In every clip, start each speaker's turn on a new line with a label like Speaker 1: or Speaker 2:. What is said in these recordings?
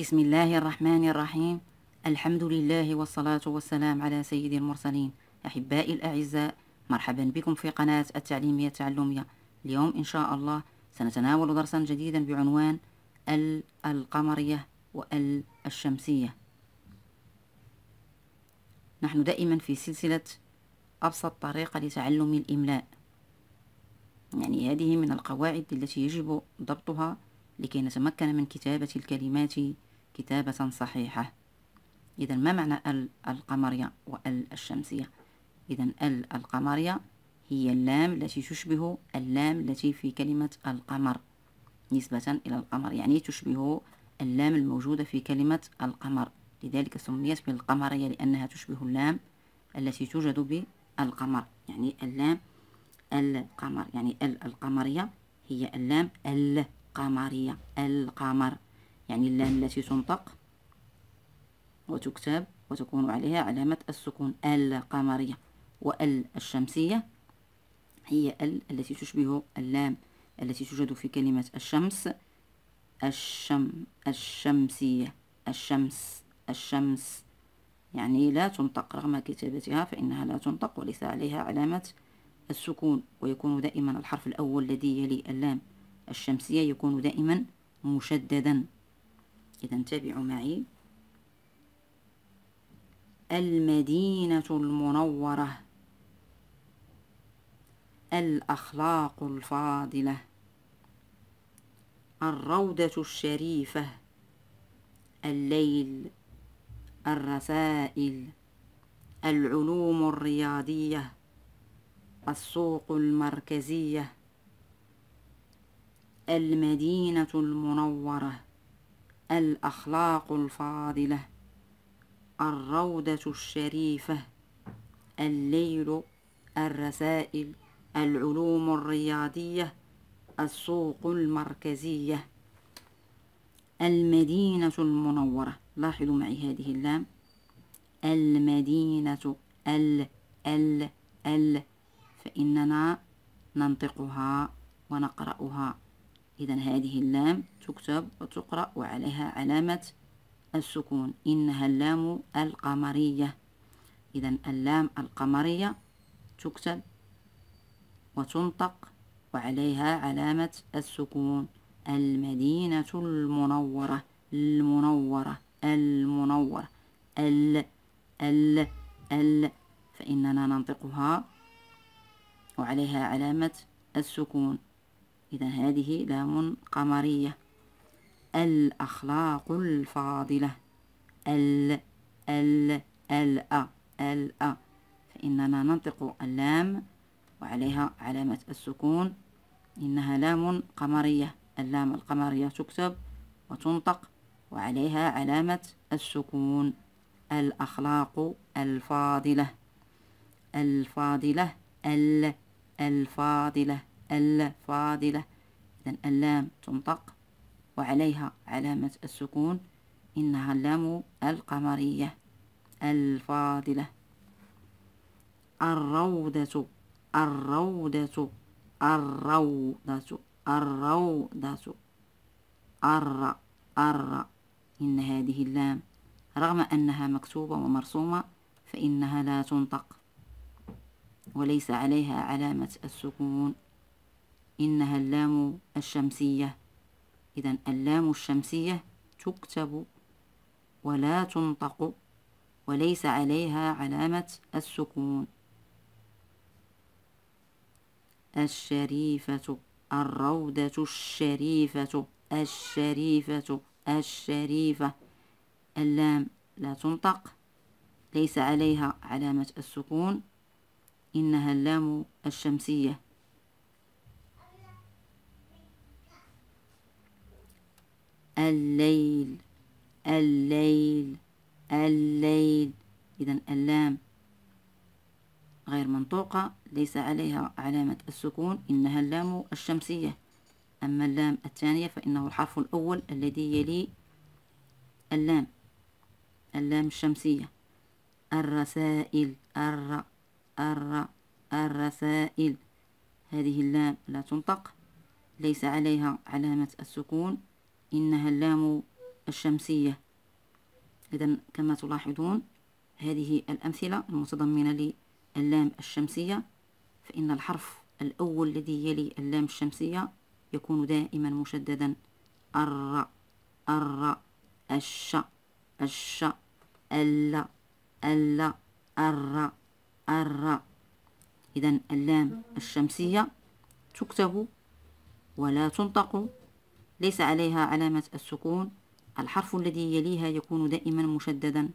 Speaker 1: بسم الله الرحمن الرحيم الحمد لله والصلاة والسلام على سيد المرسلين أحبائي الأعزاء مرحبا بكم في قناة التعليمية التعلمية اليوم إن شاء الله سنتناول درسا جديدا بعنوان ال القمرية وال الشمسية نحن دائما في سلسلة أبسط طريقة لتعلم الإملاء يعني هذه من القواعد التي يجب ضبطها لكي نتمكن من كتابة الكلمات كتابة صحيحة إذا ما معنى ال القمرية وال الشمسية إذا ال القمرية هي اللام التي تشبه اللام التي في كلمة القمر نسبة إلى القمر يعني تشبه اللام الموجودة في كلمة القمر لذلك سميت بالقمرية لأنها تشبه اللام التي توجد بالقمر يعني اللام القمر يعني ال القمرية هي اللام القمرية القمر يعني اللام التي تنطق وتكتب وتكون عليها علامة السكون قمرية وال الشمسية هي ال التي تشبه اللام التي توجد في كلمة الشمس الشم الشمسية الشمس الشمس يعني لا تنطق رغم كتابتها فإنها لا تنطق وليس عليها علامة السكون ويكون دائما الحرف الأول الذي يلي اللام الشمسية يكون دائما مشددا إذا تابعوا معي المدينة المنورة الأخلاق الفاضلة الروضة الشريفة الليل الرسائل العلوم الرياضية السوق المركزية المدينة المنورة الأخلاق الفاضلة الروضة الشريفة الليل الرسائل العلوم الرياضية السوق المركزية المدينة المنورة لاحظوا معي هذه اللام المدينة ال ال ال فإننا ننطقها ونقرأها إذا هذه اللام تكتب وتقرأ وعليها علامة السكون إنها اللام القمرية إذا اللام القمرية تكتب وتنطق وعليها علامة السكون المدينة المنورة المنورة المنورة ال ال ال فإننا ننطقها وعليها علامة السكون إذا هذه لام قمرية الأخلاق الفاضلة ال ال ال أ ال أ فإننا ننطق اللام وعليها علامة السكون إنها لام قمرية اللام القمرية تكتب وتنطق وعليها علامة السكون الأخلاق الفاضلة الفاضلة ال الفاضلة الفاضلة إذا اللام تنطق وعليها علامة السكون إنها اللام القمرية الفاضلة الروضة الروضة الروضة الروضة الر الر إن هذه اللام رغم أنها مكتوبة ومرسومة فإنها لا تنطق وليس عليها علامة السكون إنها اللام الشمسية إذا اللام الشمسية تكتب ولا تنطق وليس عليها علامة السكون الشريفة الروضة الشريفة الشريفة الشريفة اللام لا تنطق ليس عليها علامة السكون إنها اللام الشمسية الليل الليل الليل إذا اللام غير منطوقة ليس عليها علامة السكون إنها اللام الشمسية أما اللام الثانية فإنه الحرف الأول الذي يلي اللام اللام الشمسية الرسائل الر الر الرسائل هذه اللام لا تنطق ليس عليها علامة السكون إنها اللام الشمسية إذا كما تلاحظون هذه الأمثلة المتضمنة للام الشمسية فإن الحرف الأول الذي يلي اللام الشمسية يكون دائما مشددا الر الر الش الش ال ال الر الر إذا اللام الشمسية تكتب ولا تنطق ليس عليها علامة السكون الحرف الذي يليها يكون دائما مشددا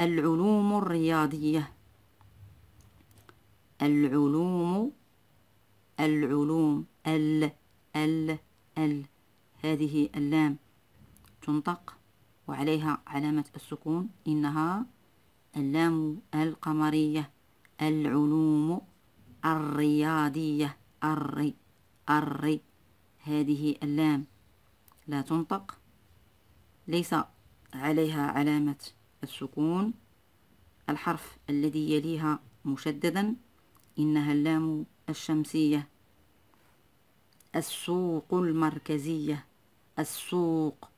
Speaker 1: العلوم الرياضية العلوم العلوم ال ال ال هذه اللام تنطق وعليها علامة السكون إنها اللام القمرية العلوم الرياضية الري الر هذه اللام لا تنطق ليس عليها علامة السكون الحرف الذي يليها مشددا إنها اللام الشمسية السوق المركزية السوق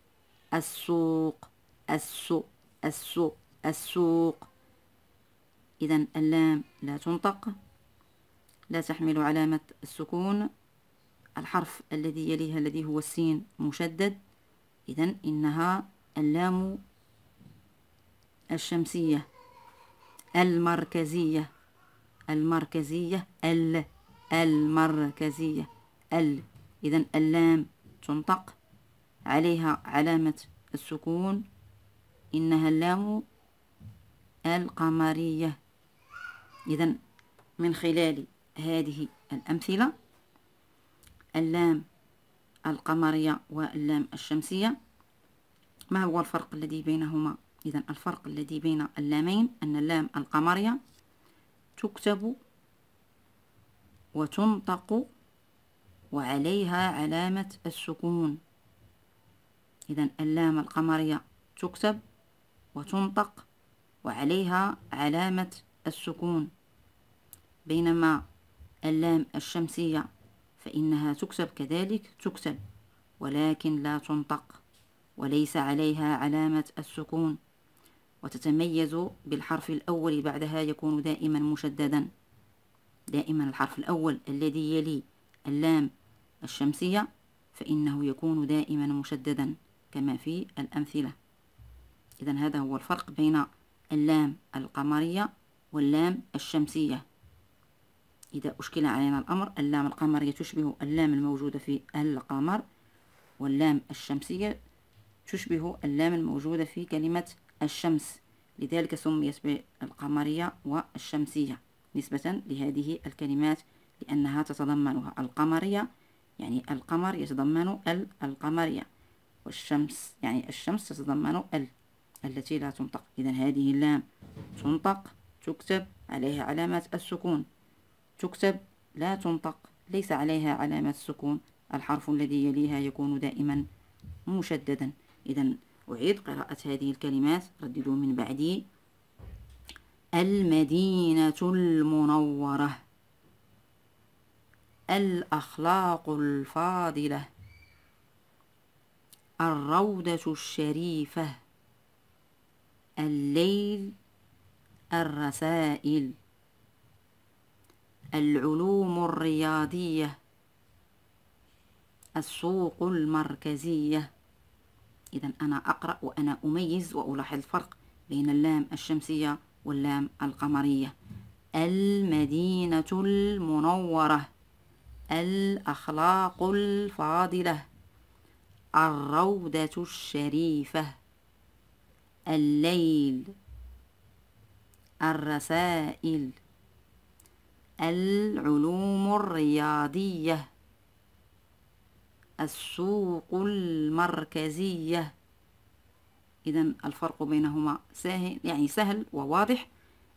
Speaker 1: السوق السوق السوق السوق إذا اللام لا تنطق لا تحمل علامة السكون الحرف الذي يليها الذي هو السين مشدد إذا إنها اللام الشمسية المركزية المركزية ال المركزية ال إذا اللام تنطق عليها علامة السكون إنها اللام القمرية إذا من خلال هذه الأمثلة اللام القمرية واللام الشمسية ما هو الفرق الذي بينهما إذا الفرق الذي بين اللامين أن اللام القمرية تكتب وتنطق وعليها علامة السكون إذا اللام القمرية تكتب وتنطق وعليها علامة السكون بينما اللام الشمسية فإنها تكسب كذلك تكسب ولكن لا تنطق وليس عليها علامة السكون وتتميز بالحرف الأول بعدها يكون دائما مشددا دائما الحرف الأول الذي يلي اللام الشمسية فإنه يكون دائما مشددا كما في الأمثلة إذا هذا هو الفرق بين اللام القمرية واللام الشمسية إذا أشكل علينا الأمر اللام القمرية تشبه اللام الموجودة في القمر واللام الشمسية تشبه اللام الموجودة في كلمة الشمس لذلك سميت بالقمرية والشمسية نسبة لهذه الكلمات لأنها تتضمنها القمرية يعني القمر يتضمن ال القمرية والشمس يعني الشمس تتضمن ال التي لا تنطق إذا هذه اللام تنطق تكتب عليها علامة السكون تكتب لا تنطق ليس عليها علامة السكون الحرف الذي يليها يكون دائما مشددا إذا أعيد قراءة هذه الكلمات رددوا من بعدي المدينة المنورة الأخلاق الفاضلة الروضة الشريفة الليل الرسائل العلوم الرياضية السوق المركزية إذا أنا أقرأ وأنا أميز وألاحظ الفرق بين اللام الشمسية واللام القمرية المدينة المنورة الأخلاق الفاضلة الروضة الشريفة الليل الرسائل العلوم الرياضية السوق المركزية إذا الفرق بينهما سهل يعني سهل وواضح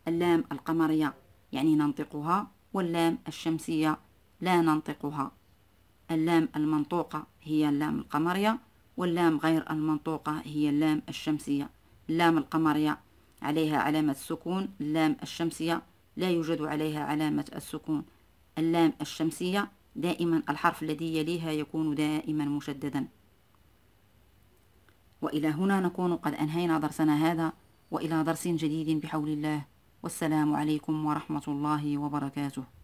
Speaker 1: اللام القمرية يعني ننطقها واللام الشمسية لا ننطقها اللام المنطوقة هي اللام القمرية واللام غير المنطوقة هي اللام الشمسية اللام القمرية عليها علامة السكون اللام الشمسية لا يوجد عليها علامة السكون اللام الشمسية دائما الحرف الذي يليها يكون دائما مشددا وإلى هنا نكون قد أنهينا درسنا هذا وإلى درس جديد بحول الله والسلام عليكم ورحمة الله وبركاته